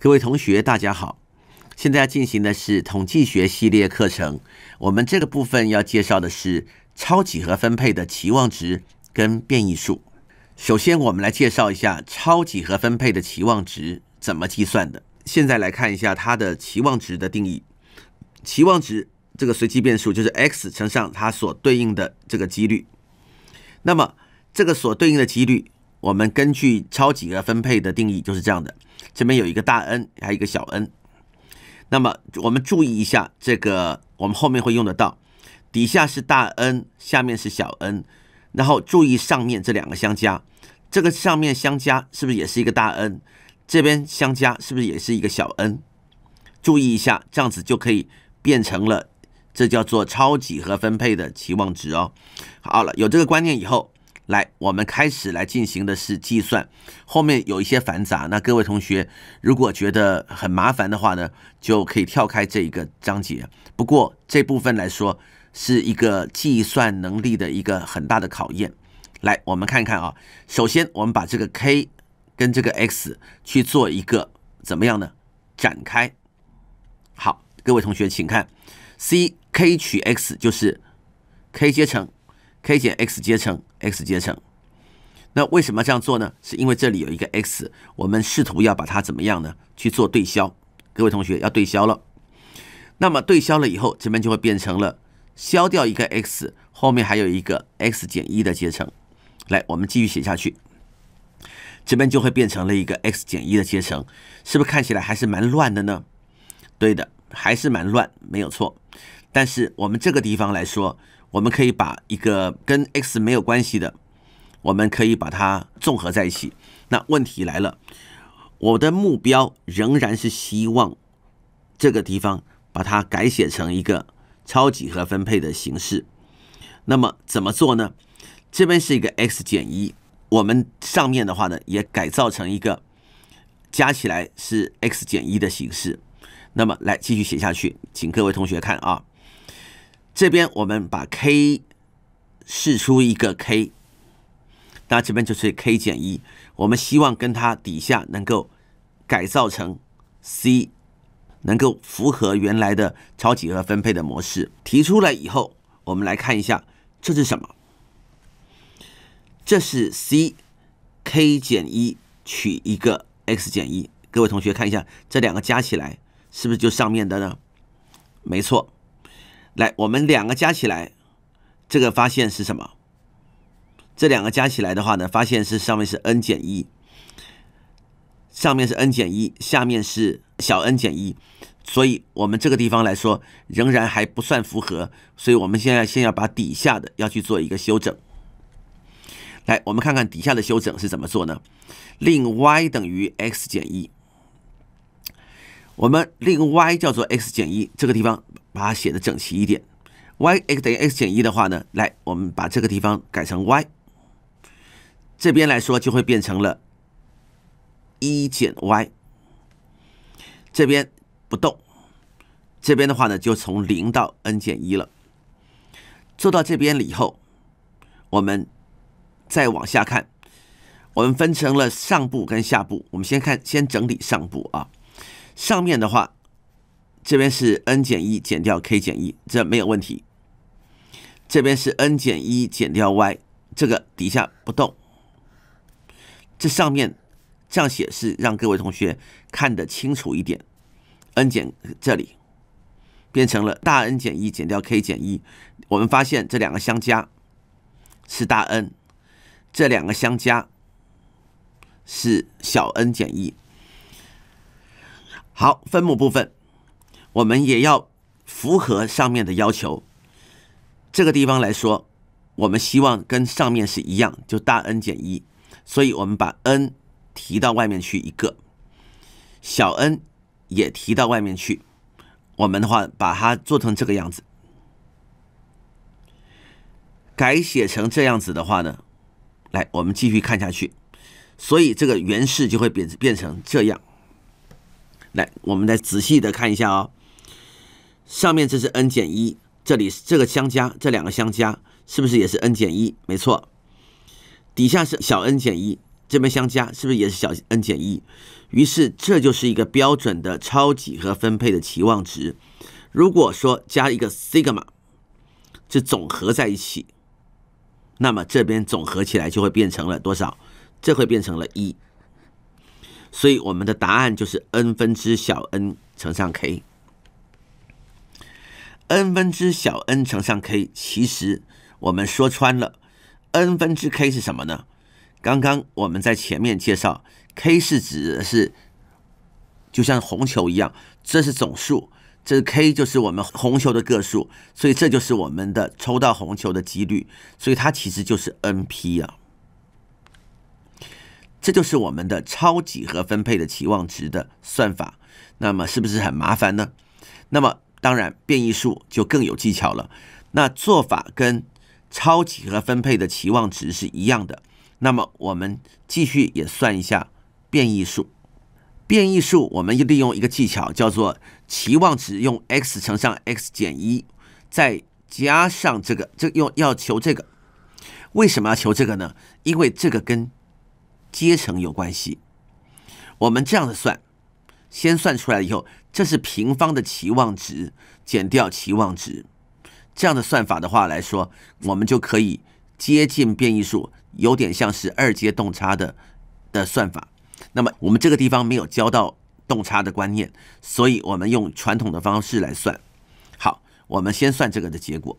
各位同学，大家好！现在要进行的是统计学系列课程。我们这个部分要介绍的是超几何分配的期望值跟变异数。首先，我们来介绍一下超几何分配的期望值怎么计算的。现在来看一下它的期望值的定义。期望值这个随机变数就是 X 乘上它所对应的这个几率。那么，这个所对应的几率，我们根据超几何分配的定义就是这样的。这边有一个大 N，还有一个小 n。那么我们注意一下这个，我们后面会用得到。底下是大 N，下面是小 n。然后注意上面这两个相加，这个上面相加是不是也是一个大 N？这边相加是不是也是一个小 n？注意一下，这样子就可以变成了，这叫做超几何分配的期望值哦。好了，有这个观念以后。来，我们开始来进行的是计算，后面有一些繁杂。那各位同学如果觉得很麻烦的话呢，就可以跳开这一个章节。不过这部分来说是一个计算能力的一个很大的考验。来，我们看看啊，首先我们把这个 k 跟这个 x 去做一个怎么样呢？展开。好，各位同学请看，c k 取 x 就是 k 阶乘，k 减 x 阶乘。x 阶乘，那为什么这样做呢？是因为这里有一个 x，我们试图要把它怎么样呢？去做对消。各位同学要对消了，那么对消了以后，这边就会变成了消掉一个 x，后面还有一个 x 减一的阶乘。来，我们继续写下去，这边就会变成了一个 x 减一的阶乘，是不是看起来还是蛮乱的呢？对的，还是蛮乱，没有错。但是我们这个地方来说。我们可以把一个跟 x 没有关系的，我们可以把它综合在一起。那问题来了，我的目标仍然是希望这个地方把它改写成一个超几何分配的形式。那么怎么做呢？这边是一个 x 减一，我们上面的话呢也改造成一个加起来是 x 减一的形式。那么来继续写下去，请各位同学看啊。这边我们把 k 试出一个 k，那这边就是 k 减一。我们希望跟它底下能够改造成 c，能够符合原来的超几何分配的模式。提出来以后，我们来看一下这是什么？这是 c k 减一取一个 x 减一。各位同学看一下，这两个加起来是不是就上面的呢？没错。来，我们两个加起来，这个发现是什么？这两个加起来的话呢，发现是上面是 n 减一，上面是 n 减一，下面是小 n 减一，所以我们这个地方来说仍然还不算符合，所以我们现在先要把底下的要去做一个修整。来，我们看看底下的修整是怎么做呢？令 y 等于 x 减一。我们令 y 叫做 x 减一，这个地方把它写的整齐一点。y x 等于 x 减一的话呢，来，我们把这个地方改成 y，这边来说就会变成了一减 y，这边不动，这边的话呢就从零到 n 减一了。做到这边了以后，我们再往下看，我们分成了上部跟下部，我们先看，先整理上部啊。上面的话，这边是 n 减一减掉 k 减一，这没有问题。这边是 n 减一减掉 y，这个底下不动。这上面这样写是让各位同学看得清楚一点。n 减这里变成了大 n 减一减掉 k 减一，我们发现这两个相加是大 n，这两个相加是小 n 减一。好，分母部分我们也要符合上面的要求。这个地方来说，我们希望跟上面是一样，就大 n 减一，所以我们把 n 提到外面去一个，小 n 也提到外面去。我们的话把它做成这个样子，改写成这样子的话呢，来，我们继续看下去。所以这个原式就会变变成这样。来，我们再仔细的看一下哦。上面这是 n 减一，这里这个相加，这两个相加是不是也是 n 减一？没错。底下是小 n 减一，这边相加是不是也是小 n 减一？于是这就是一个标准的超几何分配的期望值。如果说加一个 sigma，就总和在一起，那么这边总和起来就会变成了多少？这会变成了一。所以我们的答案就是 n 分之小 n 乘上 k，n 分之小 n 乘上 k，其实我们说穿了，n 分之 k 是什么呢？刚刚我们在前面介绍，k 是指的是，就像红球一样，这是总数，这 k 就是我们红球的个数，所以这就是我们的抽到红球的几率，所以它其实就是 np 啊。这就是我们的超几何分配的期望值的算法，那么是不是很麻烦呢？那么当然，变异数就更有技巧了。那做法跟超几何分配的期望值是一样的。那么我们继续也算一下变异数。变异数，我们利用一个技巧，叫做期望值用 x 乘上 x 减一，再加上这个，这用要求这个。为什么要求这个呢？因为这个跟阶层有关系，我们这样子算，先算出来以后，这是平方的期望值减掉期望值，这样的算法的话来说，我们就可以接近变异数，有点像是二阶动差的的算法。那么我们这个地方没有教到动差的观念，所以我们用传统的方式来算。好，我们先算这个的结果，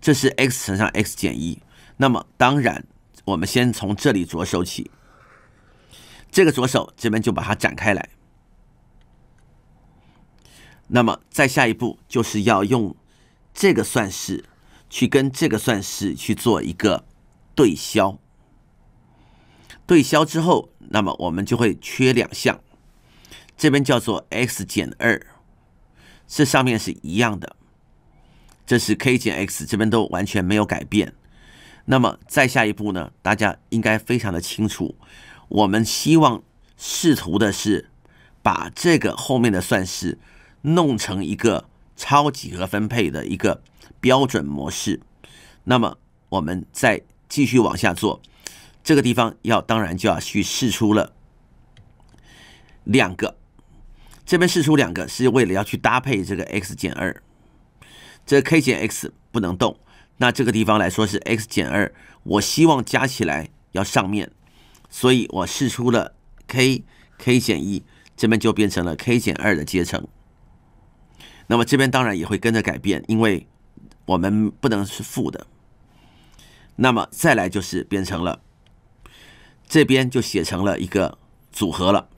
这是 x 乘上 x 减一，那么当然。我们先从这里着手起，这个左手这边就把它展开来。那么再下一步就是要用这个算式去跟这个算式去做一个对消。对消之后，那么我们就会缺两项，这边叫做 x 减二，这上面是一样的，这是 k 减 x，这边都完全没有改变。那么再下一步呢？大家应该非常的清楚，我们希望试图的是把这个后面的算式弄成一个超几何分配的一个标准模式。那么我们再继续往下做，这个地方要当然就要去试出了两个，这边试出两个是为了要去搭配这个 x 减二，这 k 减 x 不能动。那这个地方来说是 x 减二，我希望加起来要上面，所以我试出了 k，k 减一，这边就变成了 k 减二的阶乘。那么这边当然也会跟着改变，因为我们不能是负的。那么再来就是变成了，这边就写成了一个组合了，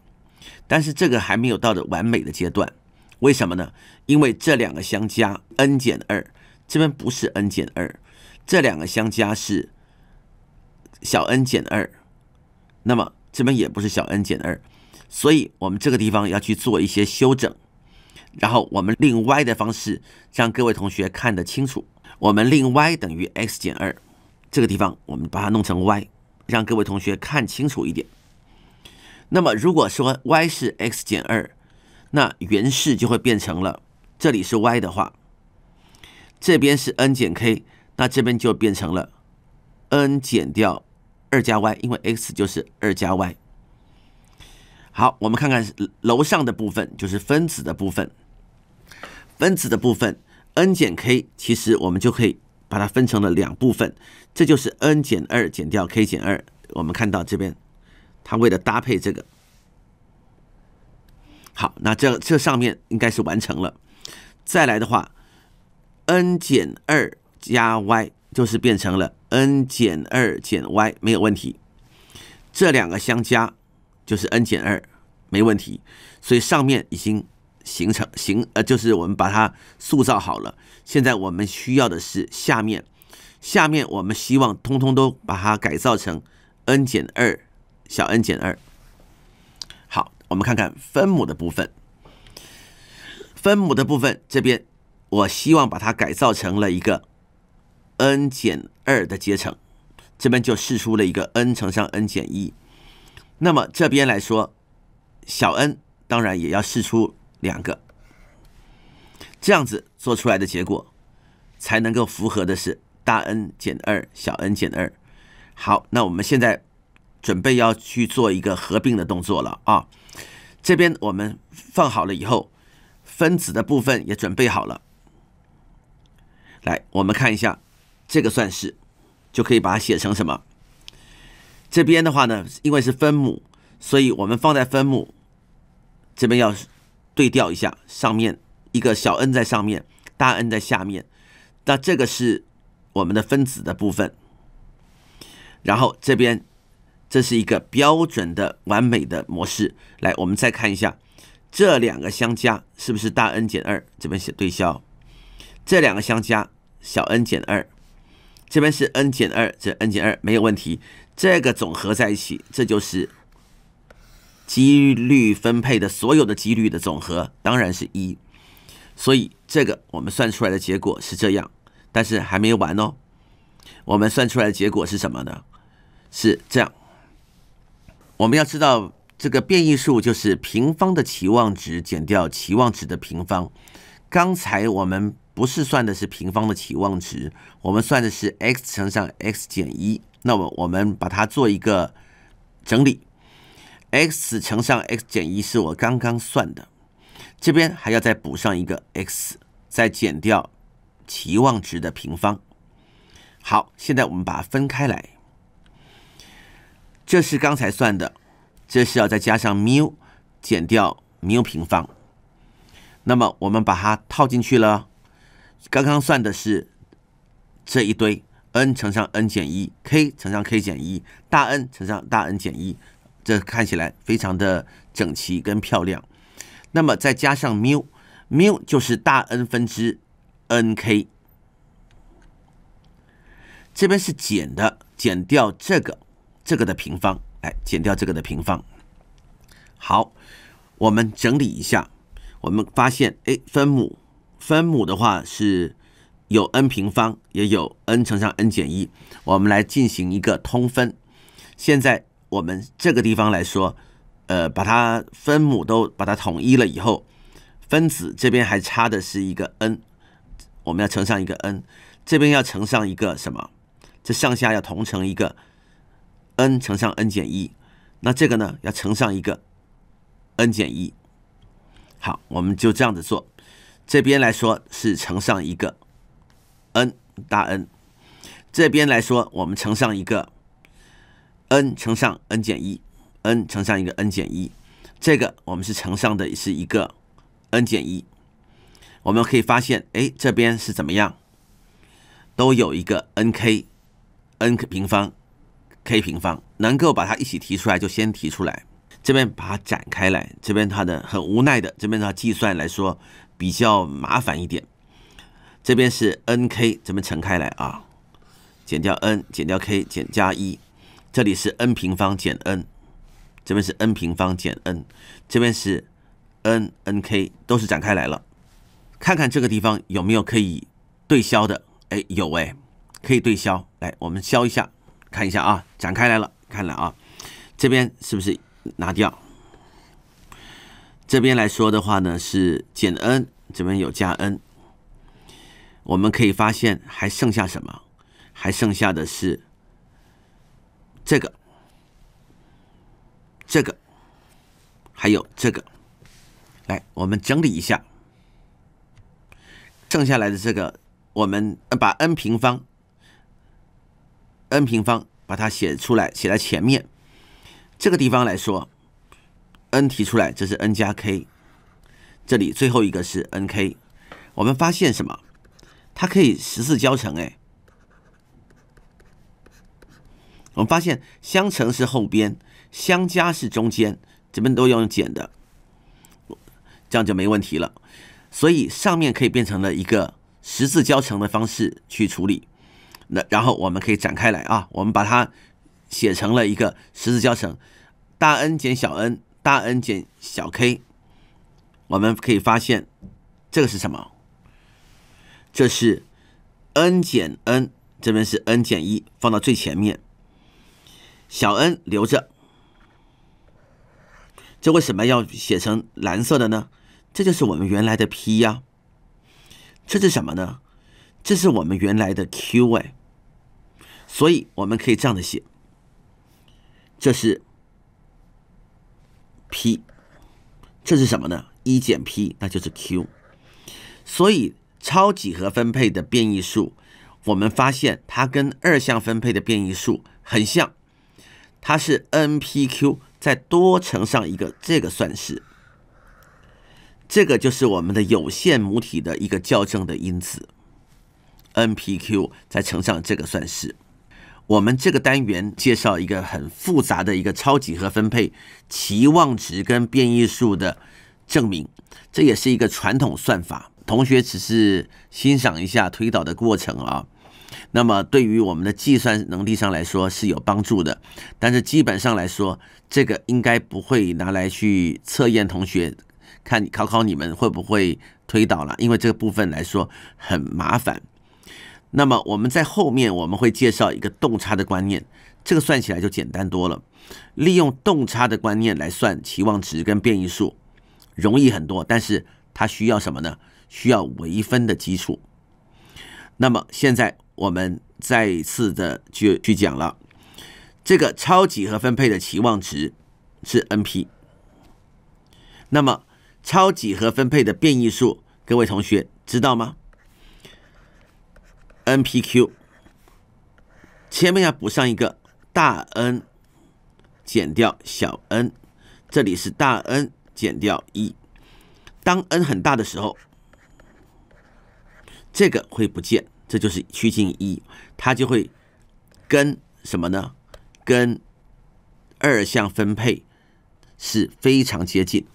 但是这个还没有到的完美的阶段，为什么呢？因为这两个相加 n 减二。这边不是 n 减二，这两个相加是小 n 减二，那么这边也不是小 n 减二，所以我们这个地方要去做一些修整，然后我们令 y 的方式，让各位同学看得清楚。我们令 y 等于 x 减二，这个地方我们把它弄成 y，让各位同学看清楚一点。那么如果说 y 是 x 减二，那原式就会变成了这里是 y 的话。这边是 n 减 k，那这边就变成了 n 减掉二加 y，因为 x 就是二加 y。好，我们看看楼上的部分，就是分子的部分。分子的部分 n 减 k，其实我们就可以把它分成了两部分，这就是 n 减二减掉 k 减二。我们看到这边，它为了搭配这个，好，那这这上面应该是完成了。再来的话。n 减二加 y 就是变成了 n 减二减 y 没有问题，这两个相加就是 n 减二，没问题。所以上面已经形成形呃，就是我们把它塑造好了。现在我们需要的是下面，下面我们希望通通都把它改造成 n 减二小 n 减二。好，我们看看分母的部分，分母的部分这边。我希望把它改造成了一个 n 减二的阶层，这边就试出了一个 n 乘上 n 减一，那么这边来说，小 n 当然也要试出两个，这样子做出来的结果才能够符合的是大 n 减二小 n 减二。好，那我们现在准备要去做一个合并的动作了啊，这边我们放好了以后，分子的部分也准备好了。来，我们看一下这个算式，就可以把它写成什么？这边的话呢，因为是分母，所以我们放在分母这边要对调一下，上面一个小 n 在上面，大 n 在下面。那这个是我们的分子的部分，然后这边这是一个标准的完美的模式。来，我们再看一下这两个相加是不是大 n 减二？这边写对消。这两个相加，小 n 减二，这边是 n 减二，这 n 减二没有问题，这个总和在一起，这就是几率分配的所有的几率的总和，当然是一。所以这个我们算出来的结果是这样，但是还没完哦，我们算出来的结果是什么呢？是这样。我们要知道这个变异数就是平方的期望值减掉期望值的平方。刚才我们不是算的是平方的期望值，我们算的是 x 乘上 x 减一。那么我们把它做一个整理，x 乘上 x 减一是我刚刚算的，这边还要再补上一个 x，再减掉期望值的平方。好，现在我们把它分开来，这是刚才算的，这是要再加上缪减掉缪平方。那么我们把它套进去了，刚刚算的是这一堆，n 乘上 n 减一，k 乘上 k 减一，大 n 乘上大 n 减一，这看起来非常的整齐跟漂亮。那么再加上缪，缪就是大 n 分之 nk，这边是减的，减掉这个这个的平方，哎，减掉这个的平方。好，我们整理一下。我们发现，哎，分母分母的话是有 n 平方，也有 n 乘上 n 减一。我们来进行一个通分。现在我们这个地方来说，呃，把它分母都把它统一了以后，分子这边还差的是一个 n，我们要乘上一个 n，这边要乘上一个什么？这上下要同乘一个 n 乘上 n 减一，那这个呢要乘上一个 n 减一。好，我们就这样子做。这边来说是乘上一个 n 大 n，这边来说我们乘上一个 n 乘上 n 减一，n 乘上一个 n 减一，这个我们是乘上的是一个 n 减一。我们可以发现，哎，这边是怎么样？都有一个 n k n 平方 k 平方，能够把它一起提出来，就先提出来。这边把它展开来，这边它的很无奈的，这边的计算来说比较麻烦一点。这边是 n k，怎么乘开来啊？减掉 n，减掉 k，减加一，这里是 n 平方减 n，这边是 n 平方减 n，这边是 n n k 都是展开来了。看看这个地方有没有可以对消的？哎，有哎，可以对消。来，我们消一下，看一下啊，展开来了，看了啊，这边是不是？拿掉，这边来说的话呢是减 n，这边有加 n，我们可以发现还剩下什么？还剩下的是这个、这个，还有这个。来，我们整理一下，剩下来的这个，我们把 n 平方，n 平方把它写出来，写在前面。这个地方来说，n 提出来，这是 n 加 k，这里最后一个是 nk，我们发现什么？它可以十字交乘，哎，我们发现相乘是后边，相加是中间，这边都要用减的，这样就没问题了。所以上面可以变成了一个十字交乘的方式去处理，那然后我们可以展开来啊，我们把它。写成了一个十字教程，大 N 减小 N，大 N 减小 K，我们可以发现这个是什么？这是 N 减 N，这边是 N 减一，放到最前面，小 N 留着。这为什么要写成蓝色的呢？这就是我们原来的 P 呀。这是什么呢？这是我们原来的 QY。所以我们可以这样的写。这是 p，这是什么呢？一减 p，那就是 q。所以超几何分配的变异数，我们发现它跟二项分配的变异数很像，它是 n p q 再多乘上一个这个算式，这个就是我们的有限母体的一个校正的因子，n p q 再乘上这个算式。我们这个单元介绍一个很复杂的一个超几何分配期望值跟变异数的证明，这也是一个传统算法。同学只是欣赏一下推导的过程啊。那么对于我们的计算能力上来说是有帮助的，但是基本上来说，这个应该不会拿来去测验同学，看你考考你们会不会推导了，因为这个部分来说很麻烦。那么我们在后面我们会介绍一个动差的观念，这个算起来就简单多了。利用动差的观念来算期望值跟变异数，容易很多。但是它需要什么呢？需要微分的基础。那么现在我们再一次的去去讲了，这个超几何分配的期望值是 n p。那么超几何分配的变异数，各位同学知道吗？N P Q 前面要补上一个大 N 减掉小 n，这里是大 N 减掉一。当 N 很大的时候，这个会不见，这就是趋近一，它就会跟什么呢？跟二项分配是非常接近。